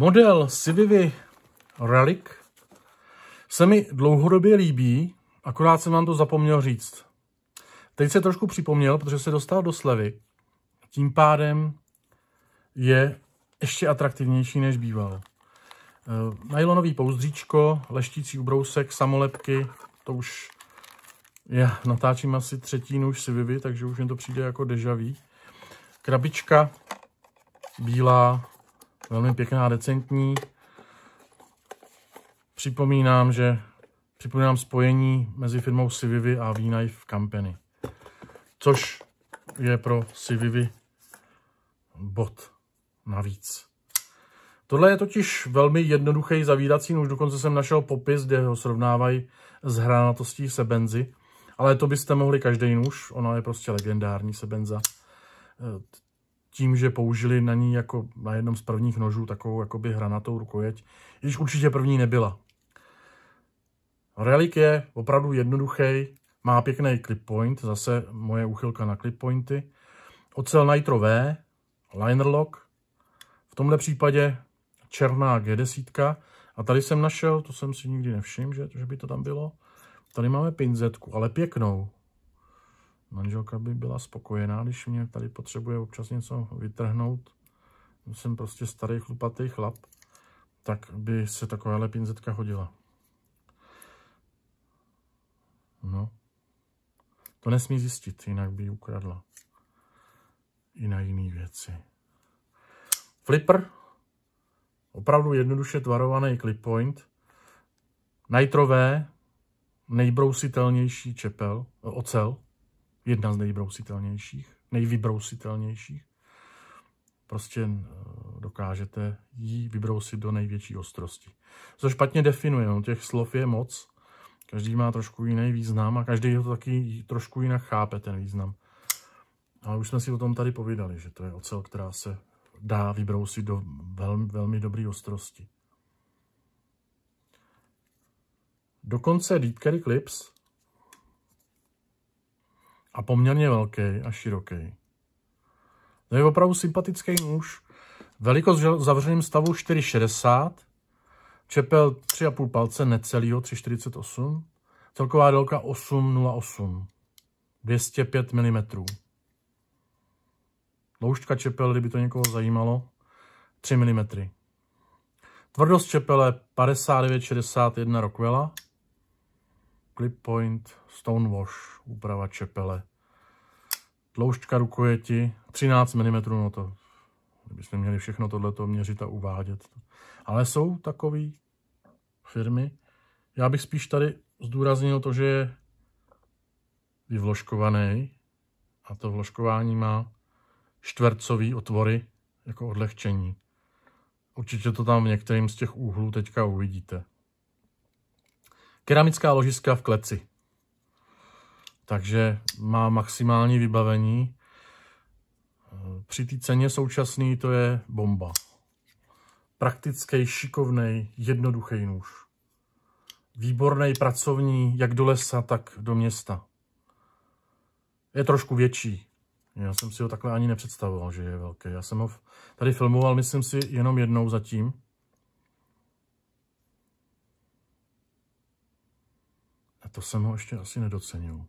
Model Civivi Relic se mi dlouhodobě líbí, akorát jsem vám to zapomněl říct. Teď se trošku připomněl, protože se dostal do slevy. Tím pádem je ještě atraktivnější, než býval. E, Nylonový pouzdříčko, leštící ubrousek, samolepky, to už já natáčím asi třetí nůž si vyvy, takže už mi to přijde jako dejaví. Krabička bílá, Velmi pěkná, decentní. Připomínám, že připomínám spojení mezi firmou Civivi a v Kampeny, Company, což je pro Civivi bod navíc. Tohle je totiž velmi jednoduchý zavírací nůž, dokonce jsem našel popis, kde ho srovnávají s hranatostí Sebenzy, ale to byste mohli každý nůž, ona je prostě legendární Sebenza tím, že použili na ní jako na jednom z prvních nožů takovou jakoby hranatou rukojeť, když určitě první nebyla. Relik je opravdu jednoduchý, má pěkný clip point, zase moje uchylka na clip pointy. Ocel Nitro V, liner lock, v tomhle případě černá G10. A tady jsem našel, to jsem si nikdy nevšiml, že, že by to tam bylo. Tady máme pinzetku, ale pěknou. Manželka by byla spokojená, když mě tady potřebuje občas něco vytrhnout. Jsem prostě starý chlupatý chlap, tak by se takováhle pinzetka hodila. No. To nesmí zjistit, jinak by ji ukradla. I na jiné věci. Flipper. Opravdu jednoduše tvarovaný clip point. Nitrové, nejbrousitelnější čepel, ocel jedna z nejbrousitelnějších, nejvybrousitelnějších. Prostě eh, dokážete ji vybrousit do největší ostrosti. Co špatně definuje, no, těch slov je moc, každý má trošku jiný význam a každý to taky trošku jinak chápe ten význam. Ale už jsme si o tom tady povídali, že to je ocel, která se dá vybrousit do velmi, velmi dobré ostrosti. Dokonce Deep Carry Clips a poměrně velký a široký. To je opravdu sympatický nůž. Velikost v zavřeném stavu 4,60, čepel 3,5 palce necelýho 3,48, celková délka 8,08, 205 mm. Loužka čepel, kdyby to někoho zajímalo, 3 mm. Tvrdost čepele 59,61 Rockwella, clip point, stone wash, úprava čepele. Tloušťka rukojeti, 13 mm, no to kdybychom měli všechno tohleto měřit a uvádět. Ale jsou takové firmy. Já bych spíš tady zdůraznil to, že je vyvložkovaný a to vložkování má čtvercový otvory jako odlehčení. Určitě to tam v některém z těch úhlů teďka uvidíte. Keramická ložiska v kleci. Takže má maximální vybavení. Při té ceně současný to je bomba. Praktický, šikovný, jednoduchý nůž. Výborný pracovní, jak do lesa, tak do města. Je trošku větší. Já jsem si ho takhle ani nepředstavoval, že je velký. Já jsem ho tady filmoval, myslím si, jenom jednou zatím. A to jsem ho ještě asi nedocenil.